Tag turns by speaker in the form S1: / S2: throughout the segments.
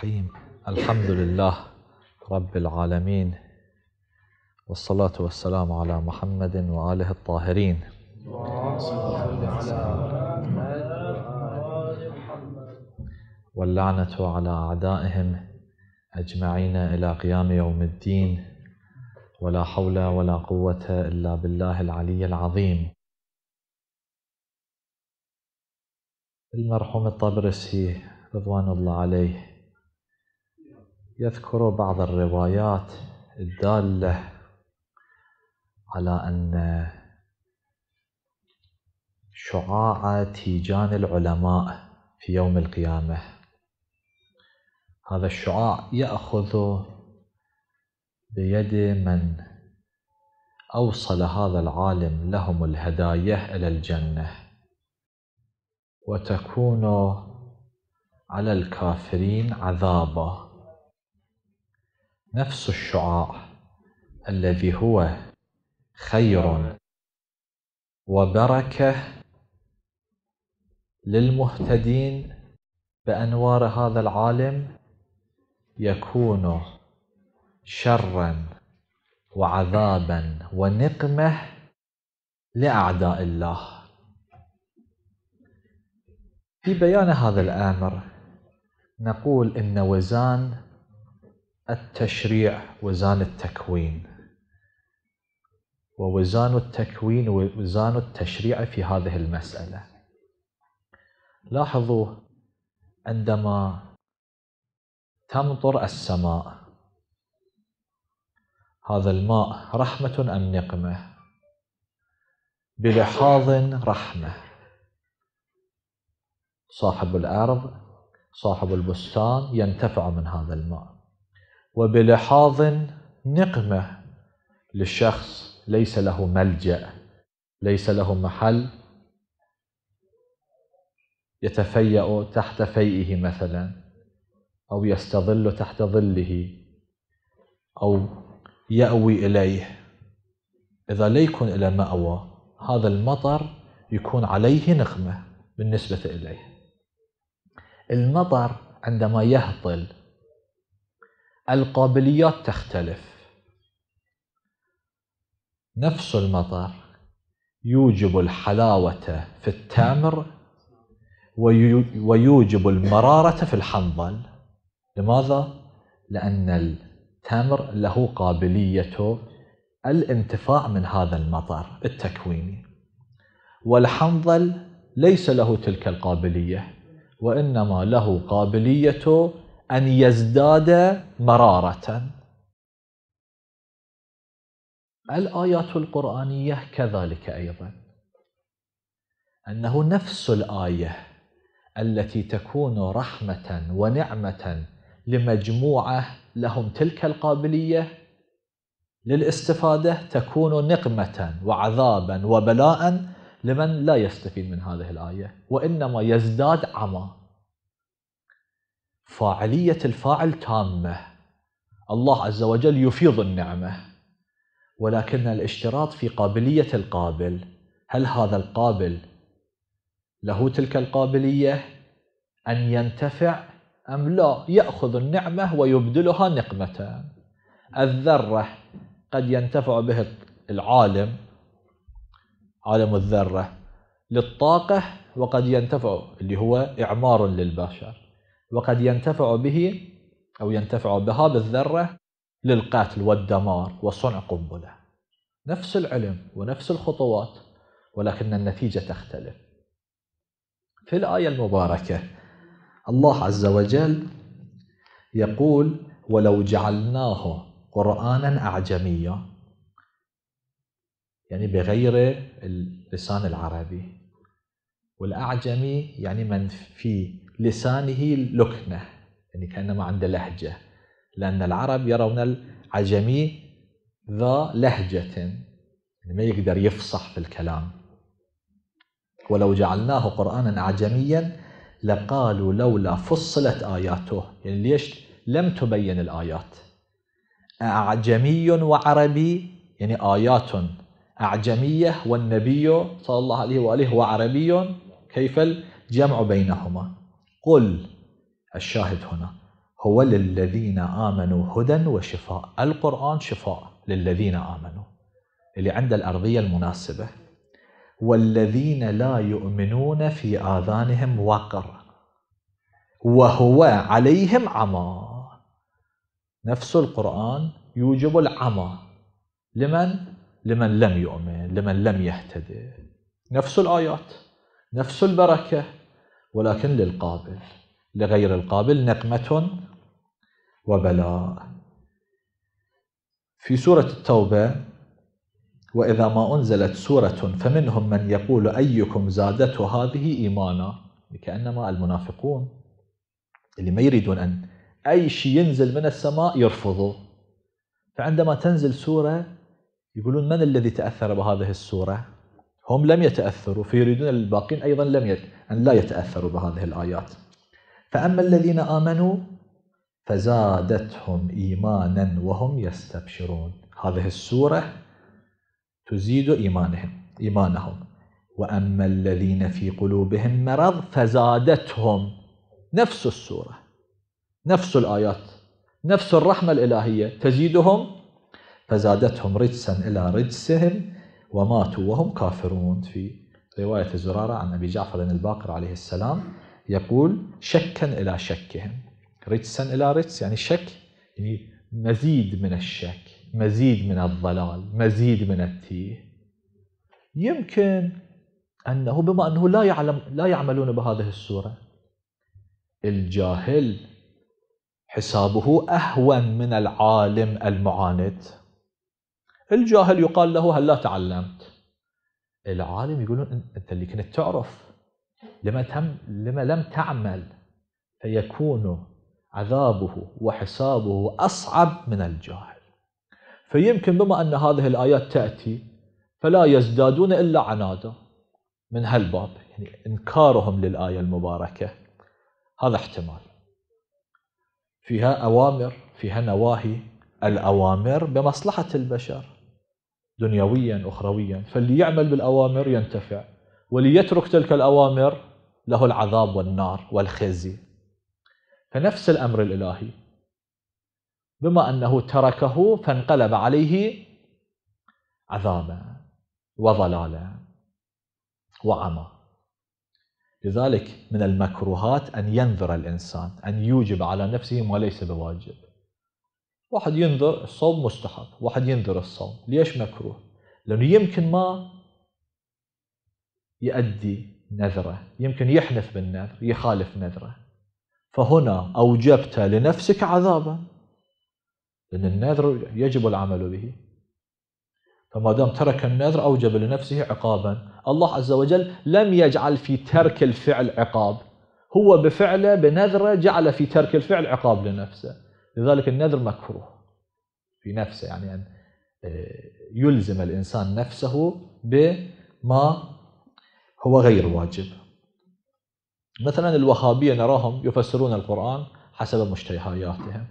S1: الرحيم الحمد لله رب العالمين والصلاة والسلام على محمد وآله الطاهرين واللعنة على أعدائهم أجمعين إلى قيام يوم الدين ولا حول ولا قوة إلا بالله العلي العظيم المرحوم الطبرسي رضوان الله عليه يذكر بعض الروايات الدالة على أن شعاع تيجان العلماء في يوم القيامة هذا الشعاع يأخذ بيد من أوصل هذا العالم لهم الهدايا إلى الجنة وتكون على الكافرين عذابا نفس الشعاع الذي هو خير وبركه للمهتدين بانوار هذا العالم يكون شرا وعذابا ونقمه لاعداء الله في بيان هذا الامر نقول ان وزان التشريع وزان التكوين ووزان التكوين ووزان التشريع في هذه المسألة لاحظوا عندما تمطر السماء هذا الماء رحمة أم نقمة بلحاظ رحمة صاحب الأرض صاحب البستان ينتفع من هذا الماء وبلحاظ نقمة للشخص ليس له ملجأ ليس له محل يتفيأ تحت فيئه مثلا أو يستظل تحت ظله أو يأوي إليه إذا لا يكون إلى مأوى هذا المطر يكون عليه نقمة بالنسبة إليه المطر عندما يهطل القابليات تختلف نفس المطر يوجب الحلاوة في التمر ويوجب المرارة في الحنظل لماذا؟ لأن التمر له قابلية الانتفاع من هذا المطر التكويني والحنظل ليس له تلك القابلية وإنما له قابلية أن يزداد مرارة الآيات القرآنية كذلك أيضا أنه نفس الآية التي تكون رحمة ونعمة لمجموعة لهم تلك القابلية للاستفادة تكون نقمة وعذابا وبلاء لمن لا يستفيد من هذه الآية وإنما يزداد عمى فاعلية الفاعل تامة الله عز وجل يفيض النعمة ولكن الاشتراط في قابلية القابل هل هذا القابل له تلك القابلية أن ينتفع أم لا يأخذ النعمة ويبدلها نقمة الذرة قد ينتفع به العالم عالم الذرة للطاقة وقد ينتفع اللي هو إعمار للبشر وقد ينتفع به أو ينتفع بها بالذرة للقتل والدمار وصنع قنبلة نفس العلم ونفس الخطوات ولكن النتيجة تختلف في الآية المباركة الله عز وجل يقول ولو جعلناه قرآنا أعجميا يعني بغير اللسان العربي والأعجمي يعني من في لسانه لكنة يعني كأنما عنده لهجة لأن العرب يرون العجمي ذا لهجة يعني ما يقدر يفصح في الكلام ولو جعلناه قرآنا عجميا لقالوا لولا فصلت آياته يعني ليش لم تبين الآيات أعجمي وعربي يعني آيات أعجمية والنبي صلى الله عليه وآله وعربي كيف الجمع بينهما قل الشاهد هنا هو للذين آمنوا هدى وشفاء القرآن شفاء للذين آمنوا اللي عنده الأرضية المناسبة والذين لا يؤمنون في آذانهم وقر وهو عليهم عمى نفس القرآن يوجب العمى لمن؟ لمن لم يؤمن لمن لم يهتدي نفس الآيات نفس البركة ولكن للقابل لغير القابل نقمة وبلاء في سورة التوبة وإذا ما أنزلت سورة فمنهم من يقول أيكم زادته هذه إيمانا كأنما المنافقون اللي ما يريدون أن أي شيء ينزل من السماء يرفضه فعندما تنزل سورة يقولون من الذي تأثر بهذه السورة هم لم يتأثروا فيريدون الباقين أيضا لم يت... أن لا يتأثروا بهذه الآيات فأما الذين آمنوا فزادتهم إيمانا وهم يستبشرون هذه السورة تزيد إيمانهم إيمانهم وأما الذين في قلوبهم مرض فزادتهم نفس السورة نفس الآيات نفس الرحمة الإلهية تزيدهم فزادتهم رجسا إلى رجسهم وماتوا وهم كافرون في رواية زرارة عن أبي جعفر الباقر عليه السلام يقول شكا إلى شكهم رجسا إلى رجس يعني شك يعني مزيد من الشك مزيد من الضلال مزيد من التيه يمكن أنه بما أنه لا يعلم لا يعملون بهذه الصورة الجاهل حسابه أهون من العالم المعاند الجاهل يقال له هل لا تعلمت العالم يقولون أنت اللي كنت تعرف لما, تم لما لم تعمل فيكون عذابه وحسابه أصعب من الجاهل فيمكن بما أن هذه الآيات تأتي فلا يزدادون إلا عنادا من هالباب يعني إنكارهم للآية المباركة هذا احتمال فيها أوامر فيها نواهي الأوامر بمصلحة البشر دنيويا أخرويا فاللي يعمل بالأوامر ينتفع واللي يترك تلك الأوامر له العذاب والنار والخزي فنفس الأمر الإلهي بما أنه تركه فانقلب عليه عذابا وضلالا وعمى لذلك من المكروهات أن ينذر الإنسان أن يوجب على نفسه ما ليس بواجب واحد ينذر الصوم مستحب واحد ينذر الصوم ليش مكروه لأنه يمكن ما يؤدي نذره يمكن يحنث بالنذر يخالف نذره فهنا أوجبت لنفسك عذابا لأن النذر يجب العمل به فما دام ترك النذر أوجب لنفسه عقابا الله عز وجل لم يجعل في ترك الفعل عقاب هو بفعله بنذره جعل في ترك الفعل عقاب لنفسه لذلك النذر مكروه في نفسه يعني أن آه، يلزم الإنسان نفسه بما هو غير واجب مثلا الوهابية نراهم يفسرون القرآن حسب مشتهياتهم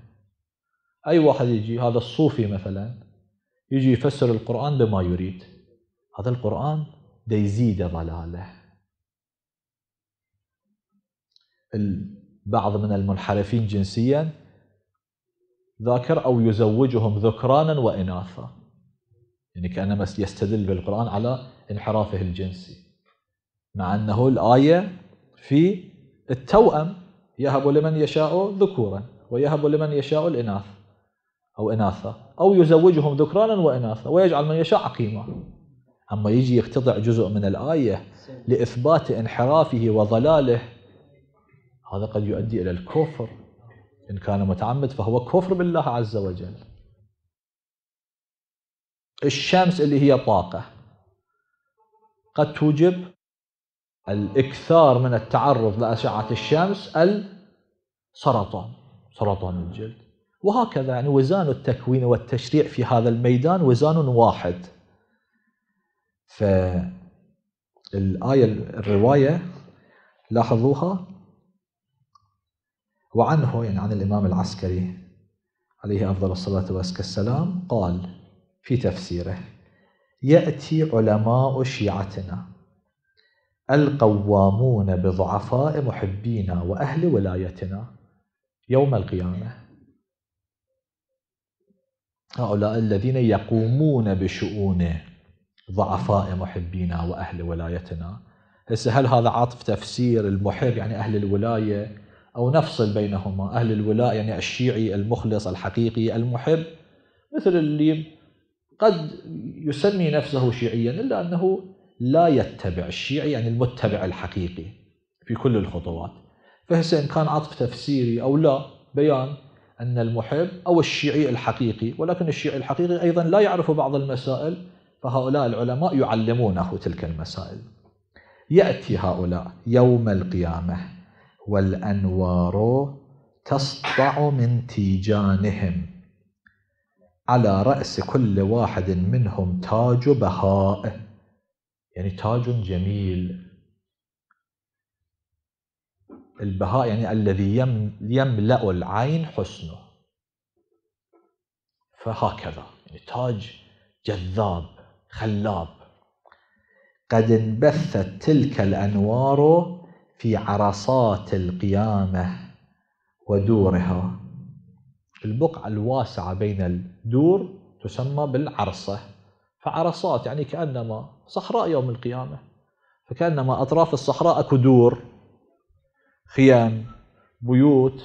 S1: أي واحد يجي هذا الصوفي مثلا يجي يفسر القرآن بما يريد هذا القرآن دا يزيد ضلاله بعض من المنحرفين جنسيا ذاكر أو يزوجهم ذكرانا وإناثا يعني كأنما يستدل بالقرآن على انحرافه الجنسي مع أنه الآية في التوأم يهب لمن يشاء ذكورا ويهب لمن يشاء الإناث أو إناثا أو يزوجهم ذكرانا وإناثا ويجعل من يشاء عقيما أما يجي يقتطع جزء من الآية لإثبات انحرافه وضلاله هذا قد يؤدي إلى الكفر إن كان متعمد فهو كفر بالله عز وجل الشمس اللي هي طاقة قد توجب الإكثار من التعرض لأشعة الشمس السرطان سرطان الجلد وهكذا يعني وزان التكوين والتشريع في هذا الميدان وزان واحد فالآية الرواية لاحظوها وعنه يعني عن الإمام العسكري عليه أفضل الصلاة والسلام قال في تفسيره يأتي علماء شيعتنا القوامون بضعفاء محبينا وأهل ولايتنا يوم القيامة هؤلاء الذين يقومون بشؤون ضعفاء محبينا وأهل ولايتنا هسه هل هذا عاطف تفسير المحب يعني أهل الولاية أو نفصل بينهما أهل الولاء يعني الشيعي المخلص الحقيقي المحب مثل اللي قد يسمي نفسه شيعيا إلا أنه لا يتبع الشيعي يعني المتبع الحقيقي في كل الخطوات فهسه إن كان عطف تفسيري أو لا بيان أن المحب أو الشيعي الحقيقي ولكن الشيعي الحقيقي أيضا لا يعرف بعض المسائل فهؤلاء العلماء يعلمونه تلك المسائل يأتي هؤلاء يوم القيامة والأنوار تسطع من تيجانهم على رأس كل واحد منهم تاج بهاء يعني تاج جميل البهاء يعني الذي يملأ العين حسنه فهكذا يعني تاج جذاب خلاب قد انبثت تلك الأنوار في عرصات القيامة ودورها البقعة الواسعة بين الدور تسمى بالعرصة فعرصات يعني كأنما صحراء يوم القيامة فكأنما أطراف الصحراء أكو دور خيام بيوت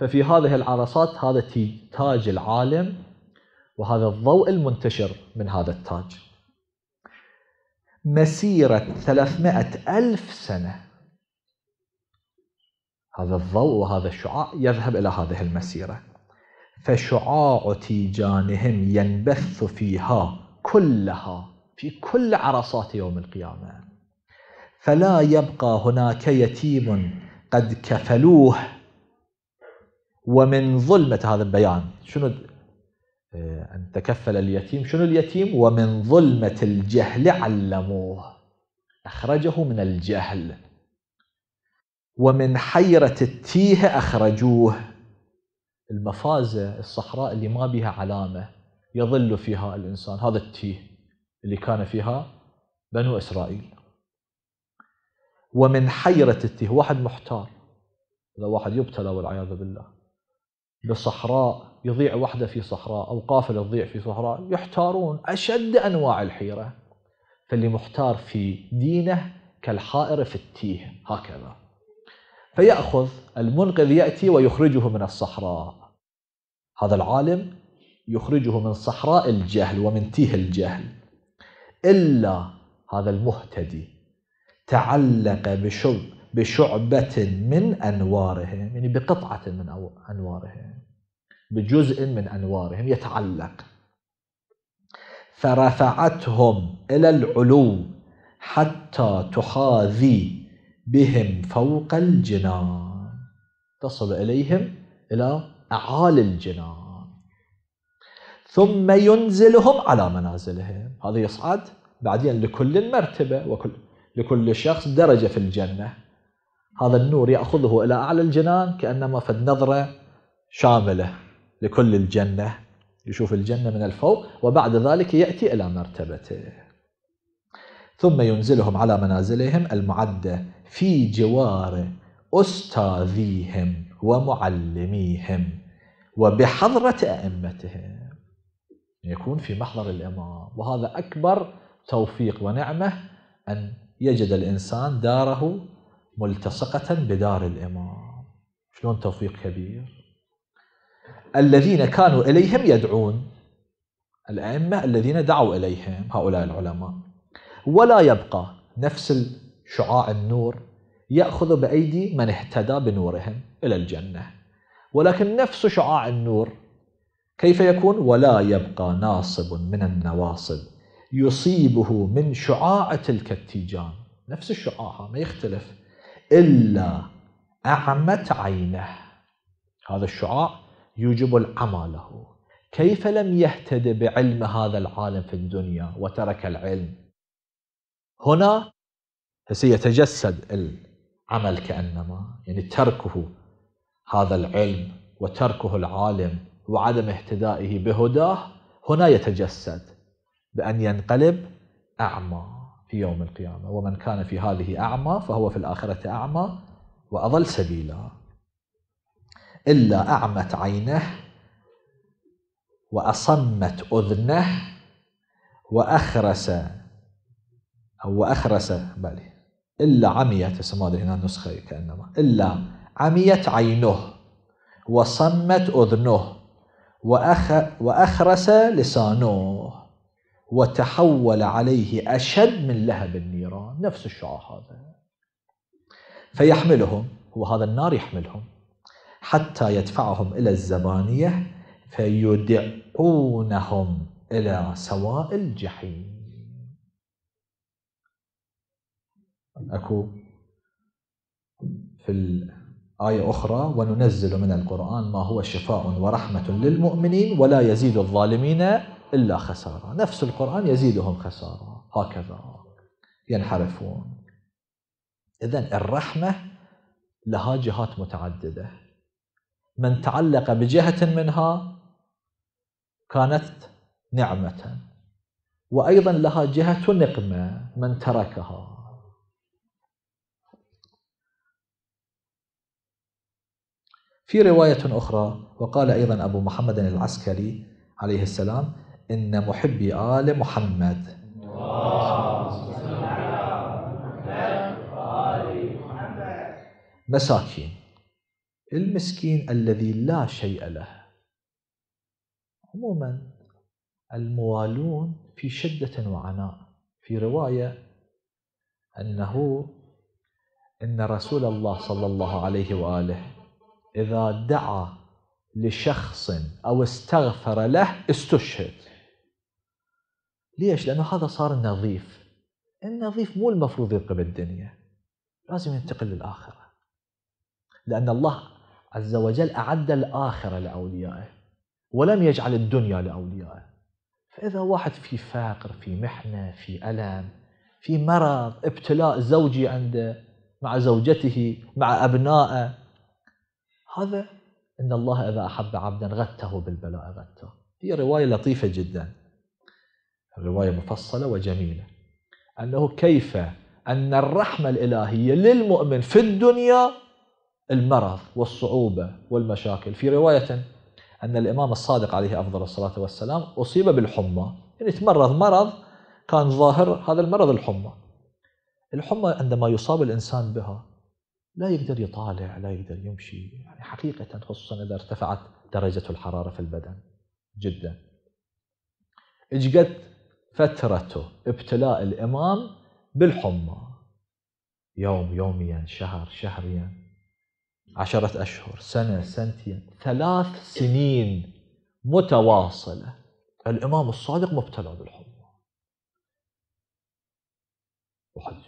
S1: ففي هذه العرصات هذا تاج العالم وهذا الضوء المنتشر من هذا التاج مسيرة 300 ألف سنة هذا الضوء وهذا الشعاع يذهب إلى هذه المسيرة فشعاع تيجانهم ينبث فيها كلها في كل عرصات يوم القيامة فلا يبقى هناك يتيم قد كفلوه ومن ظلمة هذا البيان شنو آه، أن تكفل اليتيم شنو اليتيم ومن ظلمة الجهل علموه أخرجه من الجهل ومن حيرة التيه أخرجوه المفازة الصحراء اللي ما بها علامة يظل فيها الإنسان هذا التيه اللي كان فيها بنو إسرائيل ومن حيرة التيه واحد محتار إذا واحد يبتلى والعياذ بالله بصحراء يضيع وحده في صحراء أو قافلة تضيع في صحراء يحتارون أشد أنواع الحيرة فاللي محتار في دينه كالحائر في التيه هكذا فيأخذ المنقذ يأتي ويخرجه من الصحراء هذا العالم يخرجه من صحراء الجهل ومن تيه الجهل إلا هذا المهتدي تعلق بشعب بشعبة من أنوارهم يعني بقطعة من أنوارهم بجزء من أنوارهم يتعلق فرفعتهم إلى العلو حتى تحاذي بهم فوق الجنان تصل إليهم إلى أعالي الجنان ثم ينزلهم على منازلهم هذا يصعد بعدين لكل مرتبة وكل لكل شخص درجة في الجنة هذا النور يأخذه إلى أعلى الجنان كأنما في النظرة شاملة لكل الجنة يشوف الجنة من الفوق وبعد ذلك يأتي إلى مرتبته ثم ينزلهم على منازلهم المعدة في جوار أستاذيهم ومعلميهم وبحضرة أئمتهم يكون في محضر الإمام وهذا أكبر توفيق ونعمة أن يجد الإنسان داره ملتصقة بدار الإمام شلون توفيق كبير الذين كانوا إليهم يدعون الأئمة الذين دعوا إليهم هؤلاء العلماء ولا يبقى نفس شعاع النور يأخذ بأيدي من اهتدى بنورهم إلى الجنة ولكن نفس شعاع النور كيف يكون ولا يبقى ناصب من النواصب يصيبه من شعاع تلك التيجان نفس الشعاع ما يختلف إلا أعمت عينه هذا الشعاع يوجب العمى له كيف لم يهتد بعلم هذا العالم في الدنيا وترك العلم هنا سيتجسد العمل كأنما يعني تركه هذا العلم وتركه العالم وعدم اهتدائه بهداه هنا يتجسد بأن ينقلب أعمى في يوم القيامة ومن كان في هذه أعمى فهو في الآخرة أعمى وأضل سبيلا إلا أعمت عينه وأصمت أذنه وأخرس هو أخرس بالي إلا عميت اسم ما أدري هنا نسخة كأنما إلا عميت عينه وصمت أذنه وأخ وأخرس لسانه وتحول عليه أشد من لهب النيران نفس الشعاع هذا فيحملهم هو هذا النار يحملهم حتى يدفعهم إلى الزبانية فيدعونهم إلى سواء الجحيم أن أكو في الآية أخرى وننزل من القرآن ما هو شفاء ورحمة للمؤمنين ولا يزيد الظالمين إلا خسارة نفس القرآن يزيدهم خسارة هكذا ينحرفون إذا الرحمة لها جهات متعددة من تعلق بجهة منها كانت نعمة وأيضا لها جهة نقمة من تركها في رواية أخرى وقال أيضا أبو محمد العسكري عليه السلام إن محبي آل محمد مساكين المسكين الذي لا شيء له عموما الموالون في شدة وعناء في رواية أنه أن رسول الله صلى الله عليه وآله إذا دعا لشخص أو استغفر له استشهد ليش؟ لأنه هذا صار النظيف النظيف مو المفروض يبقى بالدنيا لازم ينتقل للآخرة لأن الله عز وجل أعد الآخرة لأوليائه ولم يجعل الدنيا لأوليائه فإذا واحد في فقر في محنة في ألم في مرض ابتلاء زوجي عنده مع زوجته مع أبنائه هذا إن الله إذا أحب عبدا غته بالبلاء غته هي رواية لطيفة جدا الرواية مفصلة وجميلة أنه كيف أن الرحمة الإلهية للمؤمن في الدنيا المرض والصعوبة والمشاكل في رواية أن الإمام الصادق عليه أفضل الصلاة والسلام أصيب بالحمى يعني تمرض مرض كان ظاهر هذا المرض الحمى الحمى عندما يصاب الإنسان بها لا يقدر يطالع لا يقدر يمشي يعني حقيقة خصوصا إذا ارتفعت درجة الحرارة في البدن جدا اجقد فترته ابتلاء الإمام بالحمى يوم يوميا شهر شهريا عشرة أشهر سنة سنتين ثلاث سنين متواصلة الإمام الصادق مبتلى بالحمى وحج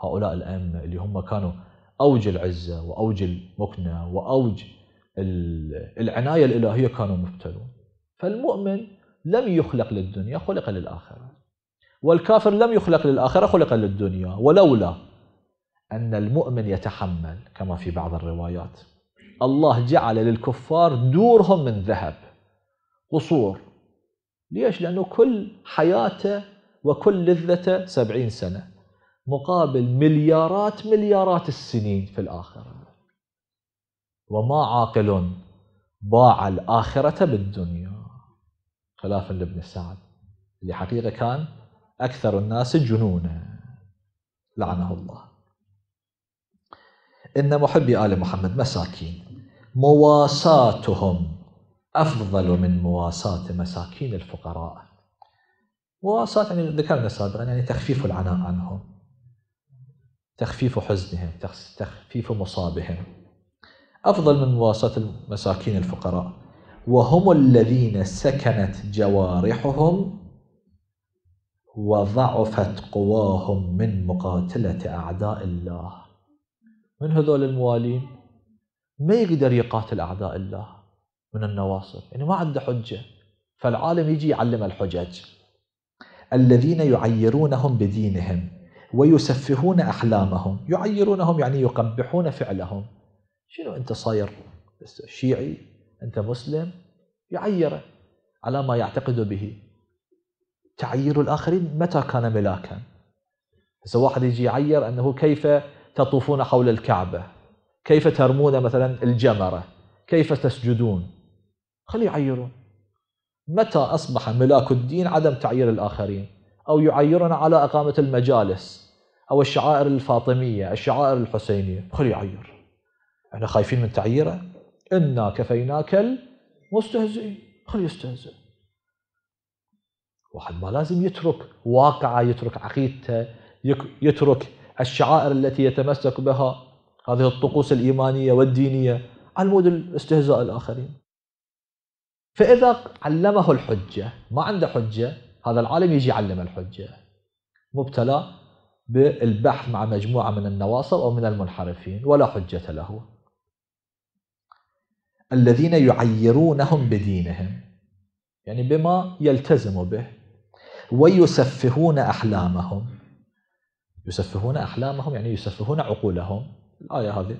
S1: هؤلاء الأئمة اللي هم كانوا اوج العزه واوج المكنه واوج العنايه الالهيه كانوا مبتلون فالمؤمن لم يخلق للدنيا خلق للاخره والكافر لم يخلق للاخره خلق للدنيا ولولا ان المؤمن يتحمل كما في بعض الروايات الله جعل للكفار دورهم من ذهب قصور ليش؟ لأنه كل حياته وكل لذته سبعين سنة مقابل مليارات مليارات السنين في الآخرة وما عاقل باع الآخرة بالدنيا خلافا لابن سعد اللي حقيقة كان أكثر الناس جنونا لعنه الله إن محبي آل محمد مساكين مواساتهم أفضل من مواساة مساكين الفقراء مواساة يعني ذكرنا سابقا يعني تخفيف العناء عنهم تخفيف حزنهم تخفيف مصابهم أفضل من مواصلة المساكين الفقراء وهم الذين سكنت جوارحهم وضعفت قواهم من مقاتلة أعداء الله من هذول الموالين ما يقدر يقاتل أعداء الله من النواصب يعني ما عنده حجة فالعالم يجي يعلم الحجج الذين يعيرونهم بدينهم ويسفهون أحلامهم يعيرونهم يعني يقبحون فعلهم شنو أنت صاير شيعي أنت مسلم يعيره على ما يعتقد به تعيير الآخرين متى كان ملاكا إذا واحد يجي يعير أنه كيف تطوفون حول الكعبة كيف ترمون مثلا الجمرة كيف تسجدون خلي يعيرون متى أصبح ملاك الدين عدم تعيير الآخرين أو يعيرنا على أقامة المجالس أو الشعائر الفاطمية الشعائر الحسينية خلي يعير احنا خايفين من تعييره إنا كفيناك المستهزئين خلي يستهزئ واحد ما لازم يترك واقعه يترك عقيدته يترك الشعائر التي يتمسك بها هذه الطقوس الإيمانية والدينية على مود الاستهزاء الآخرين فإذا علمه الحجة ما عنده حجة هذا العالم يجي يعلم الحجة مبتلى بالبحث مع مجموعة من النواصب أو من المنحرفين ولا حجة له الذين يعيرونهم بدينهم يعني بما يلتزم به ويسفهون أحلامهم يسفهون أحلامهم يعني يسفهون عقولهم الآية هذه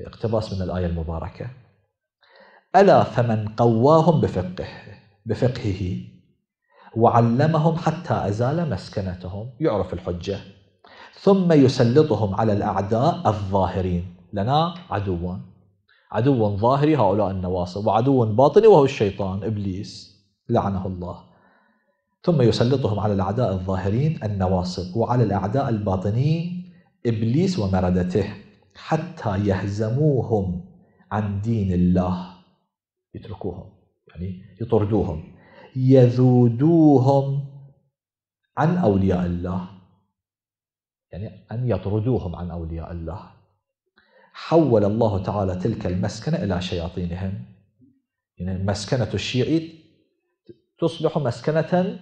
S1: اقتباس من الآية المباركة ألا فمن قواهم بفقه بفقهه وعلمهم حتى أزال مسكنتهم يعرف الحجة ثم يسلطهم على الأعداء الظاهرين لنا عدو عدو ظاهري هؤلاء النواصب وعدو باطني وهو الشيطان إبليس لعنه الله ثم يسلطهم على الأعداء الظاهرين النواصب وعلى الأعداء الباطنيين إبليس ومردته حتى يهزموهم عن دين الله يتركوهم يعني يطردوهم يذودوهم عن أولياء الله يعني أن يطردوهم عن أولياء الله حول الله تعالى تلك المسكنة إلى شياطينهم يعني مسكنة الشيعي تصبح مسكنة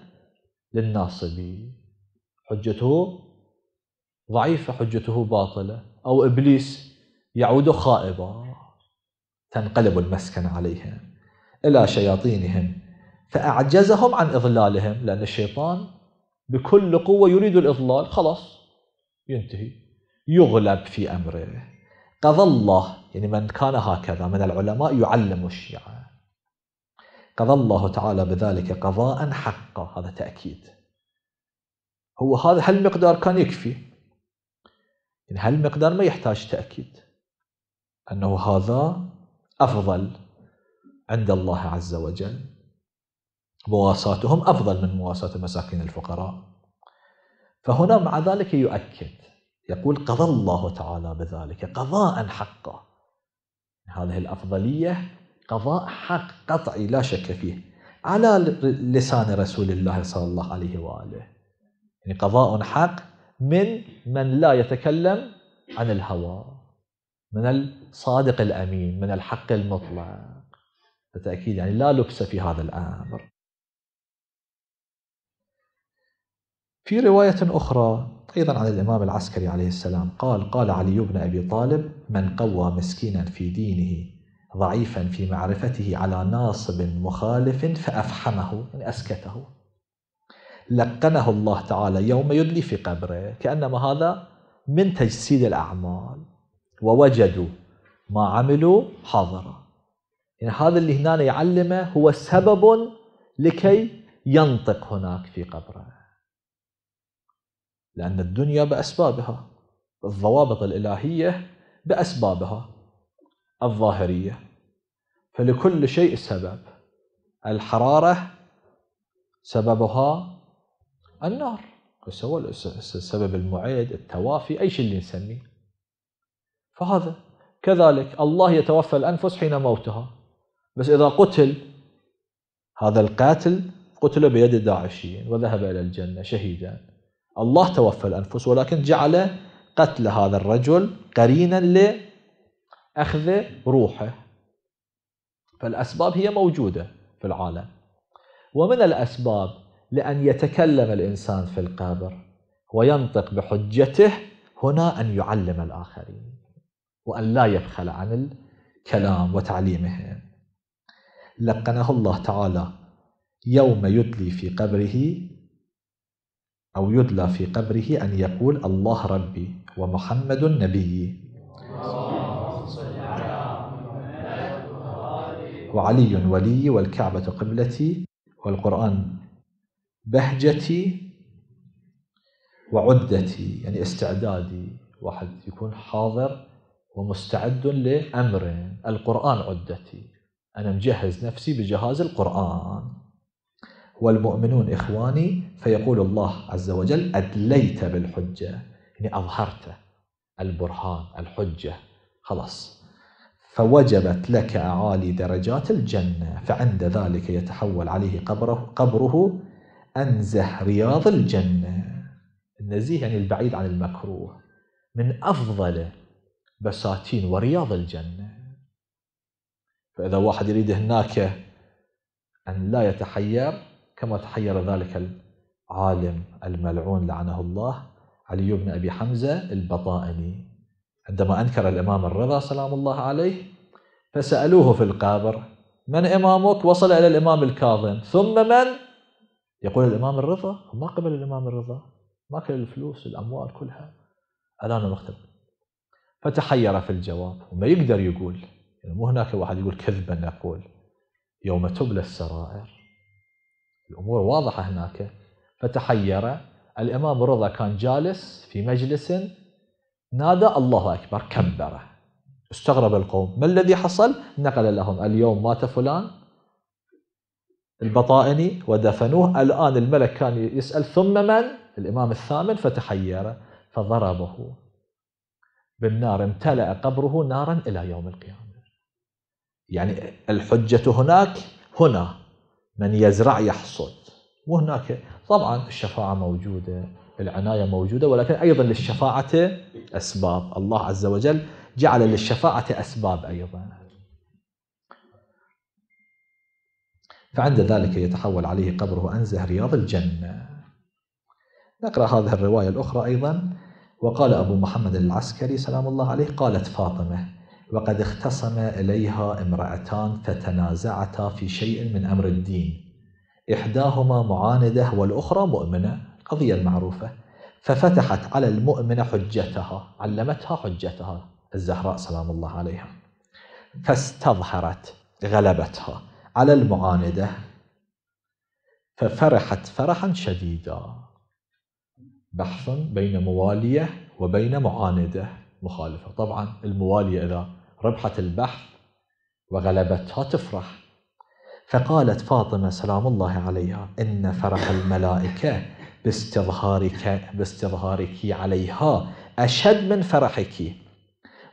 S1: للناصبي حجته ضعيفة حجته باطلة أو إبليس يعود خائبا تنقلب المسكنة عليهم إلى شياطينهم فأعجزهم عن إضلالهم لأن الشيطان بكل قوة يريد الإضلال خلاص ينتهي يغلب في أمره قضى الله يعني من كان هكذا من العلماء يعلم الشيعة قضى الله تعالى بذلك قضاء حقا هذا تأكيد هو هذا هل مقدار كان يكفي يعني هل مقدار ما يحتاج تأكيد أنه هذا أفضل عند الله عز وجل مواساتهم أفضل من مواساة مساكين الفقراء فهنا مع ذلك يؤكد يقول قضى الله تعالى بذلك قضاء حقا هذه الأفضلية قضاء حق قطعي لا شك فيه على لسان رسول الله صلى الله عليه وآله يعني قضاء حق من من لا يتكلم عن الهوى من الصادق الأمين من الحق المطلق بالتأكيد يعني لا لبس في هذا الأمر في رواية أخرى أيضا عن الإمام العسكري عليه السلام قال قال علي بن أبي طالب من قوى مسكينا في دينه ضعيفا في معرفته على ناصب مخالف فأفحمه يعني أسكته لقنه الله تعالى يوم يدلي في قبره كأنما هذا من تجسيد الأعمال ووجدوا ما عملوا حاضرا يعني هذا اللي هنا يعلمه هو سبب لكي ينطق هناك في قبره لأن الدنيا بأسبابها الضوابط الإلهية بأسبابها الظاهرية فلكل شيء سبب الحرارة سببها النار سواء السبب المعيد التوافي أي شيء اللي نسميه فهذا كذلك الله يتوفى الأنفس حين موتها بس إذا قتل هذا القاتل قتل بيد الداعشيين وذهب إلى الجنة شهيدا الله توفى الأنفس ولكن جعل قتل هذا الرجل قرينا لأخذ روحه فالأسباب هي موجودة في العالم ومن الأسباب لأن يتكلم الإنسان في القبر وينطق بحجته هنا أن يعلم الآخرين وأن لا يبخل عن الكلام وتعليمهم لقنه الله تعالى يوم يدلي في قبره أو يدلى في قبره أن يقول الله ربي ومحمد نبيي وعلي ولي والكعبة قبلتي والقرآن بهجتي وعدتي يعني استعدادي واحد يكون حاضر ومستعد لأمر القرآن عدتي أنا مجهز نفسي بجهاز القرآن والمؤمنون إخواني فيقول الله عز وجل أدليت بالحجة يعني أظهرت البرهان الحجة خلاص فوجبت لك أعالي درجات الجنة فعند ذلك يتحول عليه قبره, قبره أنزه رياض الجنة النزيه يعني البعيد عن المكروه من أفضل بساتين ورياض الجنة فإذا واحد يريد هناك أن لا يتحير كما تحير ذلك عالم الملعون لعنه الله علي بن أبي حمزة البطائني عندما أنكر الإمام الرضا سلام الله عليه فسألوه في القبر من إمامك وصل إلى الإمام الكاظم ثم من يقول الإمام الرضا ما قبل الإمام الرضا ما كل الفلوس الأموال كلها الان مختلف فتحير في الجواب وما يقدر يقول يعني مو هناك واحد يقول كذبا أقول يوم تبلى السرائر الأمور واضحة هناك فتحير الإمام رضا كان جالس في مجلس نادى الله أكبر كبره استغرب القوم ما الذي حصل نقل لهم اليوم مات فلان البطائني ودفنوه الآن الملك كان يسأل ثم من الإمام الثامن فتحير فضربه بالنار امتلأ قبره نارا إلى يوم القيامة يعني الحجة هناك هنا من يزرع يحصد وهناك طبعا الشفاعة موجودة العناية موجودة ولكن أيضا للشفاعة أسباب الله عز وجل جعل للشفاعة أسباب أيضا فعند ذلك يتحول عليه قبره أنزه رياض الجنة نقرأ هذه الرواية الأخرى أيضا وقال أبو محمد العسكري سلام الله عليه قالت فاطمة وقد اختصم إليها امرأتان فتنازعتا في شيء من أمر الدين إحداهما معاندة والأخرى مؤمنة القضية المعروفة ففتحت على المؤمنة حجتها علمتها حجتها الزهراء سلام الله عليها فاستظهرت غلبتها على المعاندة ففرحت فرحا شديدا بحث بين موالية وبين معاندة مخالفة طبعا الموالية إذا ربحت البحث وغلبتها تفرح فقالت فاطمة سلام الله عليها إن فرح الملائكة باستظهارك باستظهارك عليها أشد من فرحك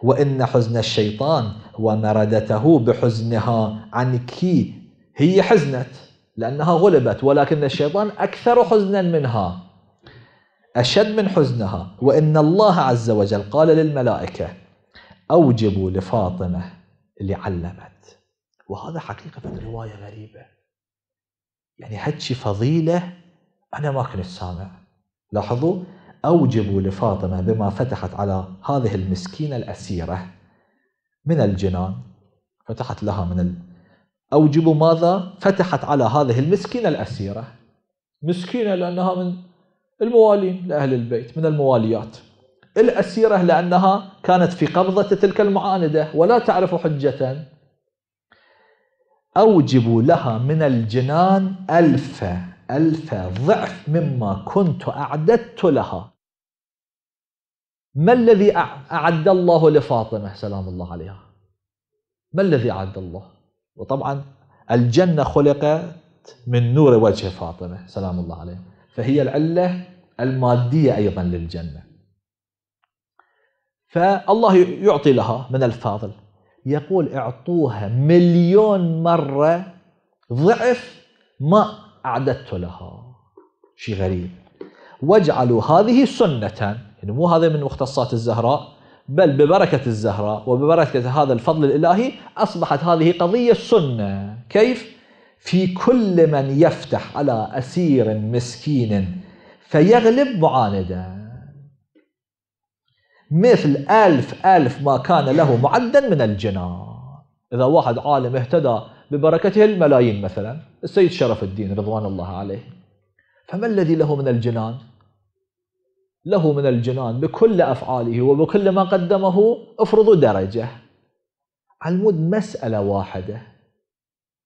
S1: وإن حزن الشيطان ومردته بحزنها عنك هي حزنت لأنها غلبت ولكن الشيطان أكثر حزنا منها أشد من حزنها وإن الله عز وجل قال للملائكة أوجبوا لفاطمة اللي علمت وهذا حقيقة رواية غريبة يعني هاتشي فضيلة أنا ما كنت سامع لاحظوا أوجبوا لفاطمة بما فتحت على هذه المسكينة الأسيرة من الجنان فتحت لها من ال... أوجبوا ماذا؟ فتحت على هذه المسكينة الأسيرة مسكينة لأنها من الموالين لأهل البيت من المواليات الأسيرة لأنها كانت في قبضة تلك المعاندة ولا تعرف حجة أوجب لها من الجنان ألف ألف ضعف مما كنت أعددت لها ما الذي أعد الله لفاطمة سلام الله عليها ما الذي أعد الله وطبعا الجنة خلقت من نور وجه فاطمة سلام الله عليها فهي العلة المادية أيضا للجنة فالله يعطي لها من الفاضل يقول اعطوها مليون مرة ضعف ما أعددت لها شيء غريب واجعلوا هذه سنة يعني مو هذا من مختصات الزهراء بل ببركة الزهراء وببركة هذا الفضل الإلهي أصبحت هذه قضية سنة كيف؟ في كل من يفتح على أسير مسكين فيغلب معانداً مثل ألف ألف ما كان له معدا من الجنان إذا واحد عالم اهتدى ببركته الملايين مثلا السيد شرف الدين رضوان الله عليه فما الذي له من الجنان له من الجنان بكل أفعاله وبكل ما قدمه افرضوا درجة علمود مسألة واحدة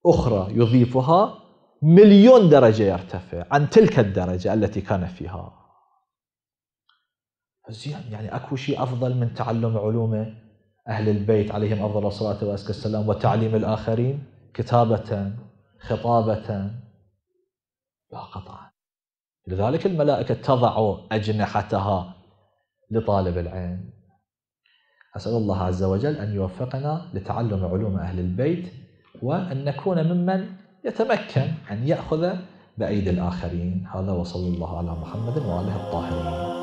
S1: أخرى يضيفها مليون درجة يرتفع عن تلك الدرجة التي كان فيها زين يعني اكو شيء افضل من تعلم علوم اهل البيت عليهم افضل الصلاه وازكى السلام وتعليم الاخرين كتابه خطابه لا قطعا لذلك الملائكه تضع اجنحتها لطالب العلم اسال الله عز وجل ان يوفقنا لتعلم علوم اهل البيت وان نكون ممن يتمكن ان ياخذ بايدي الاخرين هذا وصلى الله على محمد واله الطاهرين